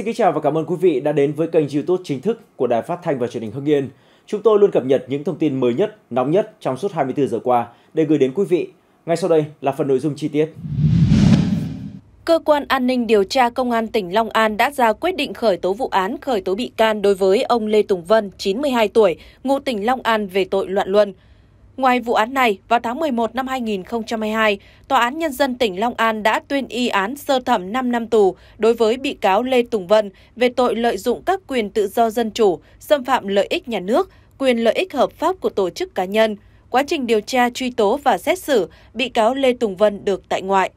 Xin kính chào và cảm ơn quý vị đã đến với kênh YouTube chính thức của Đài Phát thanh và Truyền hình Hưng Yên. Chúng tôi luôn cập nhật những thông tin mới nhất, nóng nhất trong suốt 24 giờ qua để gửi đến quý vị. Ngay sau đây là phần nội dung chi tiết. Cơ quan an ninh điều tra Công an tỉnh Long An đã ra quyết định khởi tố vụ án, khởi tố bị can đối với ông Lê Tùng Vân, 92 tuổi, ngụ tỉnh Long An về tội loạn luân. Ngoài vụ án này, vào tháng 11 năm 2022, Tòa án Nhân dân tỉnh Long An đã tuyên y án sơ thẩm 5 năm tù đối với bị cáo Lê Tùng Vân về tội lợi dụng các quyền tự do dân chủ, xâm phạm lợi ích nhà nước, quyền lợi ích hợp pháp của tổ chức cá nhân. Quá trình điều tra, truy tố và xét xử, bị cáo Lê Tùng Vân được tại ngoại.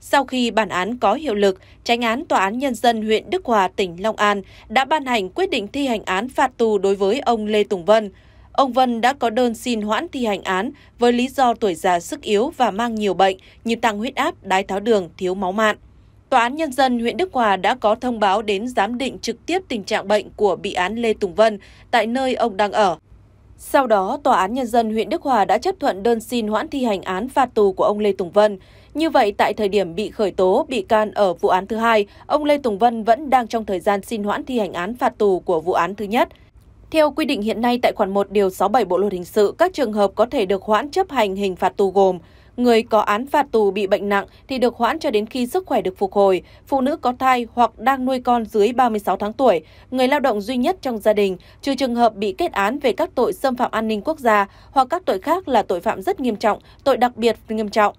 Sau khi bản án có hiệu lực, tránh án Tòa án Nhân dân huyện Đức Hòa, tỉnh Long An đã ban hành quyết định thi hành án phạt tù đối với ông Lê Tùng Vân – Ông Vân đã có đơn xin hoãn thi hành án với lý do tuổi già sức yếu và mang nhiều bệnh như tăng huyết áp, đái tháo đường, thiếu máu mạn. Tòa án Nhân dân huyện Đức Hòa đã có thông báo đến giám định trực tiếp tình trạng bệnh của bị án Lê Tùng Vân tại nơi ông đang ở. Sau đó, Tòa án Nhân dân huyện Đức Hòa đã chấp thuận đơn xin hoãn thi hành án phạt tù của ông Lê Tùng Vân. Như vậy, tại thời điểm bị khởi tố, bị can ở vụ án thứ hai, ông Lê Tùng Vân vẫn đang trong thời gian xin hoãn thi hành án phạt tù của vụ án thứ nhất. Theo quy định hiện nay tại khoản 1 điều 67 Bộ luật hình sự, các trường hợp có thể được hoãn chấp hành hình phạt tù gồm Người có án phạt tù bị bệnh nặng thì được hoãn cho đến khi sức khỏe được phục hồi, phụ nữ có thai hoặc đang nuôi con dưới 36 tháng tuổi, người lao động duy nhất trong gia đình, trừ trường hợp bị kết án về các tội xâm phạm an ninh quốc gia hoặc các tội khác là tội phạm rất nghiêm trọng, tội đặc biệt nghiêm trọng.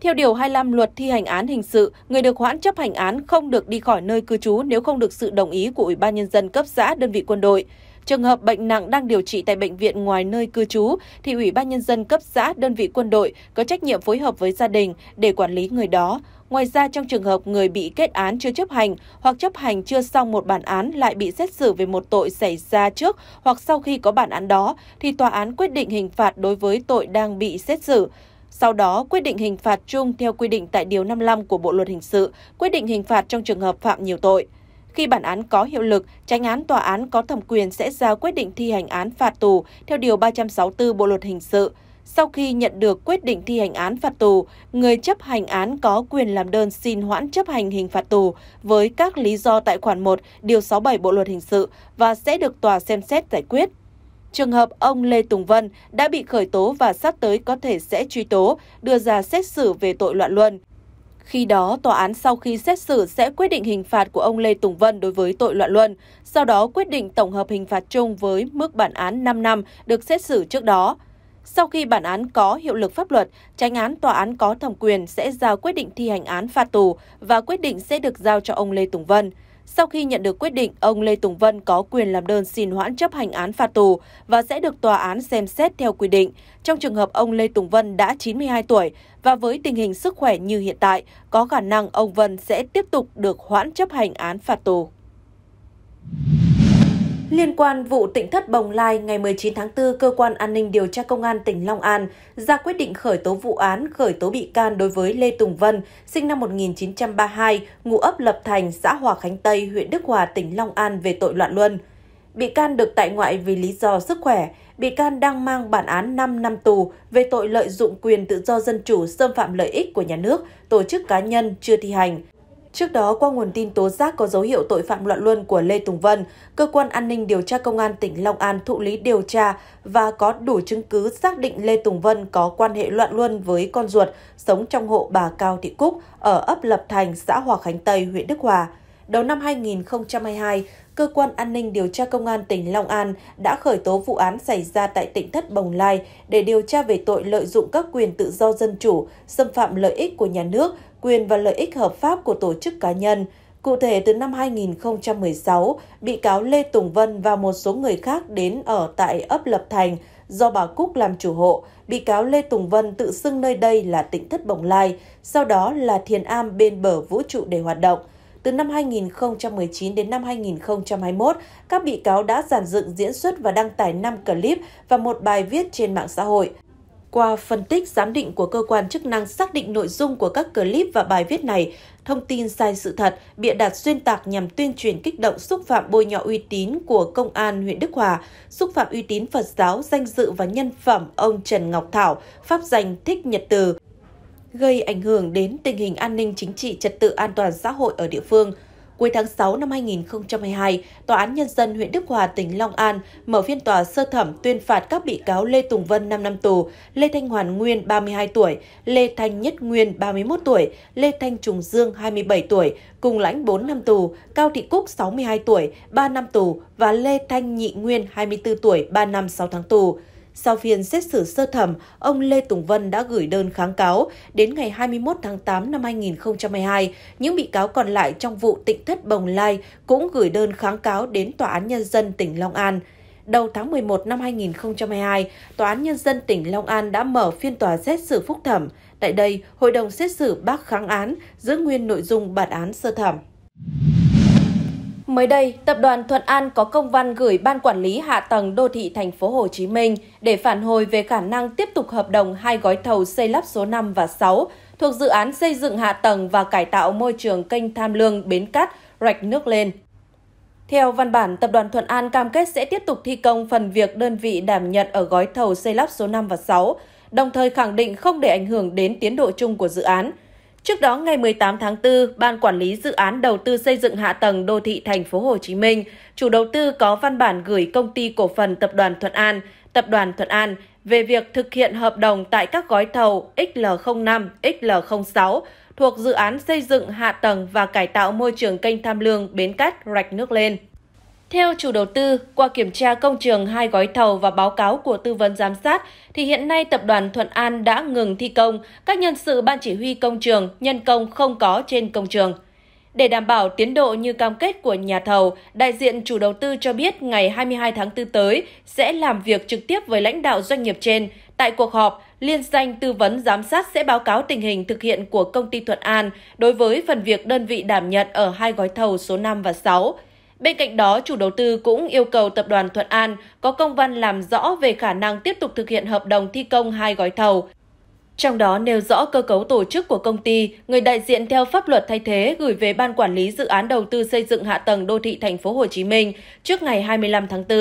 Theo Điều 25 Luật thi hành án hình sự, người được hoãn chấp hành án không được đi khỏi nơi cư trú nếu không được sự đồng ý của Ủy ban Nhân dân cấp xã đơn vị quân đội. Trường hợp bệnh nặng đang điều trị tại bệnh viện ngoài nơi cư trú thì Ủy ban nhân dân cấp xã, đơn vị quân đội có trách nhiệm phối hợp với gia đình để quản lý người đó. Ngoài ra, trong trường hợp người bị kết án chưa chấp hành hoặc chấp hành chưa xong một bản án lại bị xét xử về một tội xảy ra trước hoặc sau khi có bản án đó, thì tòa án quyết định hình phạt đối với tội đang bị xét xử. Sau đó, quyết định hình phạt chung theo quy định tại Điều 55 của Bộ Luật Hình sự, quyết định hình phạt trong trường hợp phạm nhiều tội. Khi bản án có hiệu lực, tránh án tòa án có thẩm quyền sẽ ra quyết định thi hành án phạt tù theo Điều 364 Bộ Luật Hình sự. Sau khi nhận được quyết định thi hành án phạt tù, người chấp hành án có quyền làm đơn xin hoãn chấp hành hình phạt tù với các lý do tại khoản 1, điều 67 Bộ luật hình sự và sẽ được tòa xem xét giải quyết. Trường hợp ông Lê Tùng Vân đã bị khởi tố và sắp tới có thể sẽ truy tố, đưa ra xét xử về tội loạn luân. Khi đó, tòa án sau khi xét xử sẽ quyết định hình phạt của ông Lê Tùng Vân đối với tội loạn luân, sau đó quyết định tổng hợp hình phạt chung với mức bản án 5 năm được xét xử trước đó. Sau khi bản án có hiệu lực pháp luật, tránh án tòa án có thẩm quyền sẽ ra quyết định thi hành án phạt tù và quyết định sẽ được giao cho ông Lê Tùng Vân. Sau khi nhận được quyết định, ông Lê Tùng Vân có quyền làm đơn xin hoãn chấp hành án phạt tù và sẽ được tòa án xem xét theo quy định. Trong trường hợp ông Lê Tùng Vân đã 92 tuổi, và với tình hình sức khỏe như hiện tại, có khả năng ông Vân sẽ tiếp tục được hoãn chấp hành án phạt tù. Liên quan vụ tỉnh thất Bồng Lai, ngày 19 tháng 4, Cơ quan An ninh Điều tra Công an tỉnh Long An ra quyết định khởi tố vụ án, khởi tố bị can đối với Lê Tùng Vân, sinh năm 1932, ngụ ấp Lập Thành, xã Hòa Khánh Tây, huyện Đức Hòa, tỉnh Long An về tội loạn luân. Bị can được tại ngoại vì lý do sức khỏe. Bị can đang mang bản án 5 năm tù về tội lợi dụng quyền tự do dân chủ xâm phạm lợi ích của nhà nước, tổ chức cá nhân chưa thi hành. Trước đó, qua nguồn tin tố giác có dấu hiệu tội phạm loạn luân của Lê Tùng Vân, Cơ quan An ninh điều tra Công an tỉnh Long An thụ lý điều tra và có đủ chứng cứ xác định Lê Tùng Vân có quan hệ loạn luân với con ruột sống trong hộ bà Cao Thị Cúc ở ấp Lập Thành, xã Hòa Khánh Tây, huyện Đức Hòa đầu năm 2022, cơ quan an ninh điều tra công an tỉnh Long An đã khởi tố vụ án xảy ra tại tỉnh Thất Bồng Lai để điều tra về tội lợi dụng các quyền tự do dân chủ, xâm phạm lợi ích của nhà nước, quyền và lợi ích hợp pháp của tổ chức cá nhân. Cụ thể, từ năm 2016, bị cáo Lê Tùng Vân và một số người khác đến ở tại ấp Lập Thành, do bà Cúc làm chủ hộ, bị cáo Lê Tùng Vân tự xưng nơi đây là tỉnh Thất Bồng Lai, sau đó là Thiền Am bên bờ vũ trụ để hoạt động từ năm 2019 đến năm 2021, các bị cáo đã giản dựng diễn xuất và đăng tải 5 clip và một bài viết trên mạng xã hội. Qua phân tích giám định của cơ quan chức năng xác định nội dung của các clip và bài viết này, thông tin sai sự thật, bịa đặt xuyên tạc nhằm tuyên truyền kích động xúc phạm bôi nhọ uy tín của Công an huyện Đức Hòa, xúc phạm uy tín Phật giáo, danh dự và nhân phẩm ông Trần Ngọc Thảo, pháp danh Thích Nhật Từ, gây ảnh hưởng đến tình hình an ninh chính trị trật tự an toàn xã hội ở địa phương. Cuối tháng 6 năm 2022, Tòa án Nhân dân huyện Đức Hòa, tỉnh Long An mở phiên tòa sơ thẩm tuyên phạt các bị cáo Lê Tùng Vân 5 năm tù, Lê Thanh Hoàn Nguyên 32 tuổi, Lê Thanh Nhất Nguyên 31 tuổi, Lê Thanh Trùng Dương 27 tuổi, cùng lãnh 4 năm tù, Cao Thị Cúc 62 tuổi, 3 năm tù và Lê Thanh Nhị Nguyên 24 tuổi, 3 năm 6 tháng tù. Sau phiên xét xử sơ thẩm, ông Lê Tùng Vân đã gửi đơn kháng cáo. Đến ngày 21 tháng 8 năm 2022, những bị cáo còn lại trong vụ tịnh thất Bồng Lai cũng gửi đơn kháng cáo đến Tòa án Nhân dân tỉnh Long An. Đầu tháng 11 năm 2022, Tòa án Nhân dân tỉnh Long An đã mở phiên tòa xét xử phúc thẩm. Tại đây, hội đồng xét xử bác kháng án giữ nguyên nội dung bản án sơ thẩm. Mới đây, tập đoàn Thuận An có công văn gửi Ban Quản lý Hạ tầng Đô thị Thành phố Hồ Chí Minh để phản hồi về khả năng tiếp tục hợp đồng hai gói thầu xây lắp số 5 và 6 thuộc dự án xây dựng hạ tầng và cải tạo môi trường kênh Tham Lương Bến Cát, Rạch Nước Lên. Theo văn bản, Tập đoàn Thuận An cam kết sẽ tiếp tục thi công phần việc đơn vị đảm nhận ở gói thầu xây lắp số 5 và 6, đồng thời khẳng định không để ảnh hưởng đến tiến độ chung của dự án – Trước đó ngày 18 tháng 4, Ban quản lý dự án đầu tư xây dựng hạ tầng đô thị thành phố Hồ Chí Minh, chủ đầu tư có văn bản gửi công ty cổ phần tập đoàn Thuận An, tập đoàn Thuận An về việc thực hiện hợp đồng tại các gói thầu XL05, XL06 thuộc dự án xây dựng hạ tầng và cải tạo môi trường kênh Tham Lương Bến Cát Rạch Nước Lên. Theo chủ đầu tư, qua kiểm tra công trường hai gói thầu và báo cáo của tư vấn giám sát, thì hiện nay tập đoàn Thuận An đã ngừng thi công, các nhân sự ban chỉ huy công trường, nhân công không có trên công trường. Để đảm bảo tiến độ như cam kết của nhà thầu, đại diện chủ đầu tư cho biết ngày 22 tháng 4 tới sẽ làm việc trực tiếp với lãnh đạo doanh nghiệp trên. Tại cuộc họp, liên danh tư vấn giám sát sẽ báo cáo tình hình thực hiện của công ty Thuận An đối với phần việc đơn vị đảm nhận ở hai gói thầu số 5 và 6. Bên cạnh đó, chủ đầu tư cũng yêu cầu Tập đoàn Thuận An có công văn làm rõ về khả năng tiếp tục thực hiện hợp đồng thi công hai gói thầu. Trong đó nêu rõ cơ cấu tổ chức của công ty, người đại diện theo pháp luật thay thế gửi về Ban Quản lý Dự án Đầu tư xây dựng hạ tầng đô thị thành phố Hồ Chí Minh trước ngày 25 tháng 4.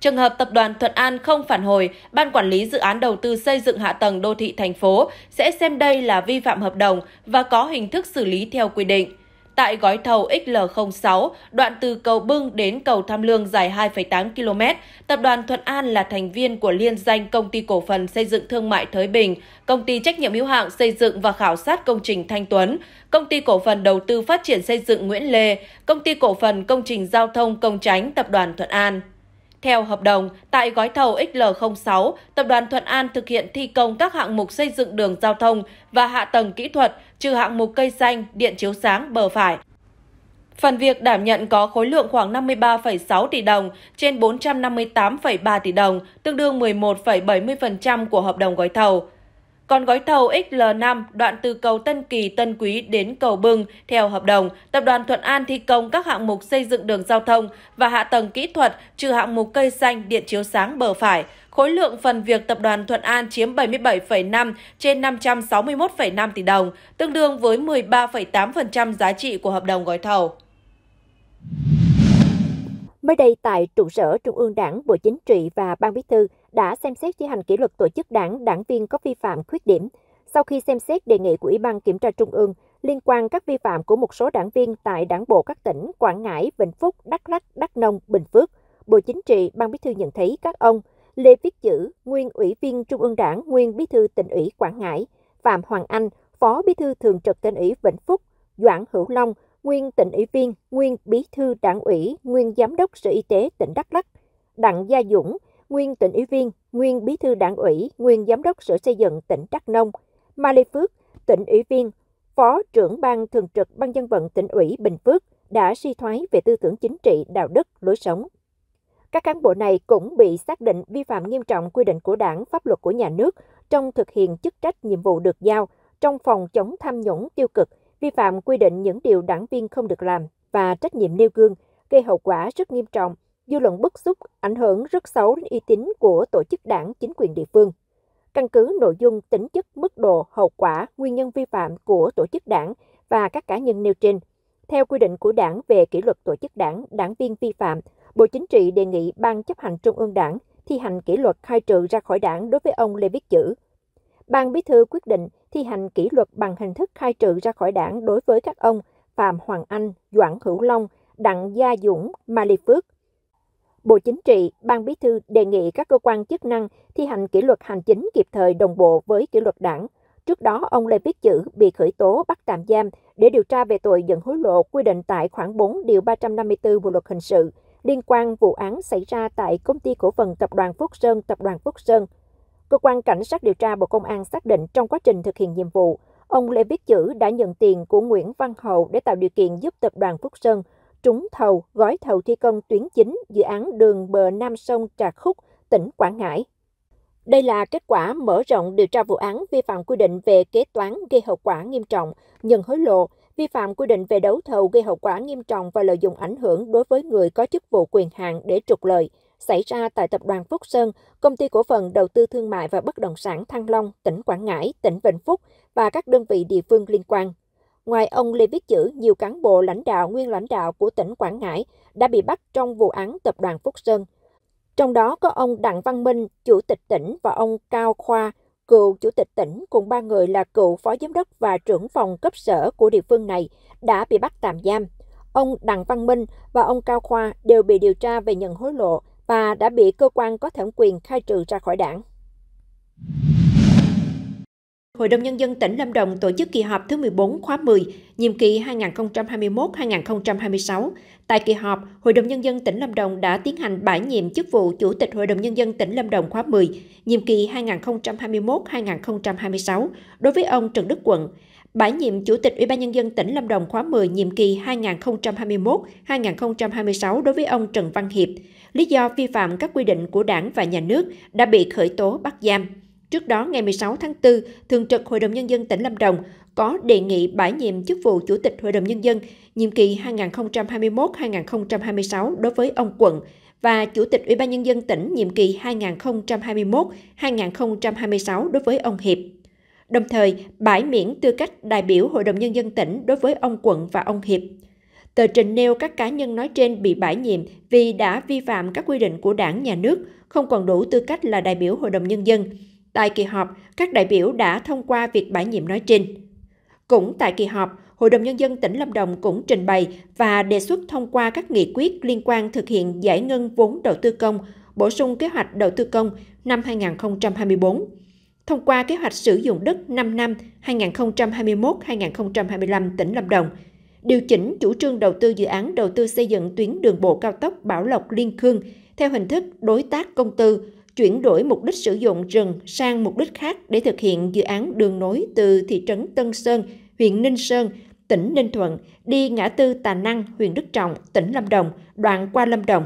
Trường hợp tập đoàn Thuận An không phản hồi, Ban Quản lý Dự án Đầu tư xây dựng hạ tầng đô thị thành phố sẽ xem đây là vi phạm hợp đồng và có hình thức xử lý theo quy định tại gói thầu XL06, đoạn từ cầu Bưng đến cầu Tham Lương dài 2,8 km. Tập đoàn Thuận An là thành viên của liên danh Công ty Cổ phần Xây dựng Thương mại Thới Bình, Công ty Trách nhiệm hữu hạn Xây dựng và Khảo sát Công trình Thanh Tuấn, Công ty Cổ phần Đầu tư Phát triển Xây dựng Nguyễn Lê, Công ty Cổ phần Công trình Giao thông Công tránh Tập đoàn Thuận An. Theo hợp đồng, tại gói thầu XL06, Tập đoàn Thuận An thực hiện thi công các hạng mục xây dựng đường giao thông và hạ tầng kỹ thuật, trừ hạng mục cây xanh, điện chiếu sáng, bờ phải. Phần việc đảm nhận có khối lượng khoảng 53,6 tỷ đồng trên 458,3 tỷ đồng, tương đương 11,70% của hợp đồng gói thầu. Còn gói thầu XL5 đoạn từ cầu Tân Kỳ Tân Quý đến cầu Bưng theo hợp đồng, tập đoàn Thuận An thi công các hạng mục xây dựng đường giao thông và hạ tầng kỹ thuật trừ hạng mục cây xanh điện chiếu sáng bờ phải. Khối lượng phần việc tập đoàn Thuận An chiếm 77,5 trên 561,5 tỷ đồng, tương đương với 13,8% giá trị của hợp đồng gói thầu. Mới đây tại trụ sở Trung ương Đảng, Bộ Chính trị và Ban Bí thư đã xem xét thi hành kỷ luật tổ chức đảng, đảng viên có vi phạm khuyết điểm. Sau khi xem xét đề nghị của Ủy ban Kiểm tra Trung ương liên quan các vi phạm của một số đảng viên tại đảng bộ các tỉnh Quảng Ngãi, Vĩnh Phúc, Đắk Lắc, Đắk Nông, Bình Phước, Bộ Chính trị, Ban Bí thư nhận thấy các ông Lê Viết Chữ, nguyên Ủy viên Trung ương Đảng, nguyên Bí thư tỉnh ủy Quảng Ngãi, Phạm Hoàng Anh, Phó Bí thư Thường trực tỉnh ủy Vĩnh Phúc, Doãn Hữu Long, nguyên tỉnh ủy viên, nguyên Bí thư Đảng ủy, nguyên Giám đốc Sở Y tế tỉnh Đắk Lắc, Đặng Gia Dũng, nguyên tỉnh ủy viên, nguyên bí thư đảng ủy, nguyên giám đốc sở xây dựng tỉnh Đắk Nông, Ma Lê Phước, tỉnh ủy viên, phó trưởng ban thường trực ban dân vận tỉnh ủy Bình Phước đã suy thoái về tư tưởng chính trị, đạo đức, lối sống. Các cán bộ này cũng bị xác định vi phạm nghiêm trọng quy định của đảng, pháp luật của nhà nước trong thực hiện chức trách nhiệm vụ được giao trong phòng chống tham nhũng tiêu cực, vi phạm quy định những điều đảng viên không được làm và trách nhiệm nêu gương, gây hậu quả rất nghiêm trọng dư luận bức xúc, ảnh hưởng rất xấu đến uy tín của tổ chức đảng chính quyền địa phương. Căn cứ nội dung, tính chất, mức độ, hậu quả, nguyên nhân vi phạm của tổ chức đảng và các cá nhân nêu trên, theo quy định của đảng về kỷ luật tổ chức đảng, đảng viên vi phạm, Bộ Chính trị đề nghị Ban chấp hành Trung ương đảng thi hành kỷ luật khai trừ ra khỏi đảng đối với ông Lê Viết Chữ. Ban Bí thư quyết định thi hành kỷ luật bằng hình thức khai trừ ra khỏi đảng đối với các ông Phạm Hoàng Anh, Doãn Hữu Long, Đặng Gia Dũng, Mai Lê Phước, Bộ Chính trị, Ban Bí thư đề nghị các cơ quan chức năng thi hành kỷ luật hành chính kịp thời đồng bộ với kỷ luật đảng. Trước đó, ông Lê Viết Chữ bị khởi tố bắt tạm giam để điều tra về tội nhận hối lộ quy định tại khoảng 4 điều 354 Bộ luật hình sự liên quan vụ án xảy ra tại công ty cổ phần tập đoàn Phúc Sơn, tập đoàn Phúc Sơn. Cơ quan cảnh sát điều tra Bộ Công an xác định trong quá trình thực hiện nhiệm vụ, ông Lê Viết Chữ đã nhận tiền của Nguyễn Văn Hậu để tạo điều kiện giúp tập đoàn Phúc Sơn trúng thầu gói thầu thi công tuyến chính dự án đường bờ Nam sông Trà Khúc, tỉnh Quảng Ngãi. Đây là kết quả mở rộng điều tra vụ án vi phạm quy định về kế toán gây hậu quả nghiêm trọng, nhận hối lộ, vi phạm quy định về đấu thầu gây hậu quả nghiêm trọng và lợi dụng ảnh hưởng đối với người có chức vụ quyền hạn để trục lợi, xảy ra tại Tập đoàn Phúc Sơn, Công ty Cổ phần Đầu tư Thương mại và Bất động sản Thăng Long, tỉnh Quảng Ngãi, tỉnh Vĩnh Phúc và các đơn vị địa phương liên quan. Ngoài ông Lê Viết Chữ, nhiều cán bộ lãnh đạo, nguyên lãnh đạo của tỉnh Quảng Ngãi đã bị bắt trong vụ án tập đoàn Phúc Sơn. Trong đó có ông Đặng Văn Minh, chủ tịch tỉnh và ông Cao Khoa, cựu chủ tịch tỉnh cùng ba người là cựu phó giám đốc và trưởng phòng cấp sở của địa phương này đã bị bắt tạm giam. Ông Đặng Văn Minh và ông Cao Khoa đều bị điều tra về nhận hối lộ và đã bị cơ quan có thẩm quyền khai trừ ra khỏi đảng. Hội đồng Nhân dân tỉnh Lâm Đồng tổ chức kỳ họp thứ 14 khóa 10, nhiệm kỳ 2021-2026. Tại kỳ họp, Hội đồng Nhân dân tỉnh Lâm Đồng đã tiến hành bãi nhiệm chức vụ Chủ tịch Hội đồng Nhân dân tỉnh Lâm Đồng khóa 10, nhiệm kỳ 2021-2026 đối với ông Trần Đức Quận, bãi nhiệm Chủ tịch Ủy ban Nhân dân tỉnh Lâm Đồng khóa 10 nhiệm kỳ 2021-2026 đối với ông Trần Văn Hiệp, lý do vi phạm các quy định của đảng và nhà nước đã bị khởi tố bắt giam. Trước đó, ngày 16 tháng 4, Thường trực Hội đồng Nhân dân tỉnh Lâm Đồng có đề nghị bãi nhiệm chức vụ Chủ tịch Hội đồng Nhân dân nhiệm kỳ 2021-2026 đối với ông Quận và Chủ tịch Ủy ban Nhân dân tỉnh nhiệm kỳ 2021-2026 đối với ông Hiệp. Đồng thời, bãi miễn tư cách đại biểu Hội đồng Nhân dân tỉnh đối với ông Quận và ông Hiệp. Tờ trình nêu các cá nhân nói trên bị bãi nhiệm vì đã vi phạm các quy định của đảng, nhà nước, không còn đủ tư cách là đại biểu Hội đồng Nhân dân, Tại kỳ họp, các đại biểu đã thông qua việc bãi nhiệm nói trên. Cũng tại kỳ họp, Hội đồng Nhân dân tỉnh Lâm Đồng cũng trình bày và đề xuất thông qua các nghị quyết liên quan thực hiện giải ngân vốn đầu tư công, bổ sung kế hoạch đầu tư công năm 2024, thông qua kế hoạch sử dụng đất 5 năm 2021-2025 tỉnh Lâm Đồng, điều chỉnh chủ trương đầu tư dự án đầu tư xây dựng tuyến đường bộ cao tốc Bảo Lộc Liên Khương theo hình thức đối tác công tư chuyển đổi mục đích sử dụng rừng sang mục đích khác để thực hiện dự án đường nối từ thị trấn Tân Sơn, huyện Ninh Sơn, tỉnh Ninh Thuận đi ngã tư Tà Năng, huyện Đức Trọng, tỉnh Lâm Đồng, đoạn qua Lâm Đồng.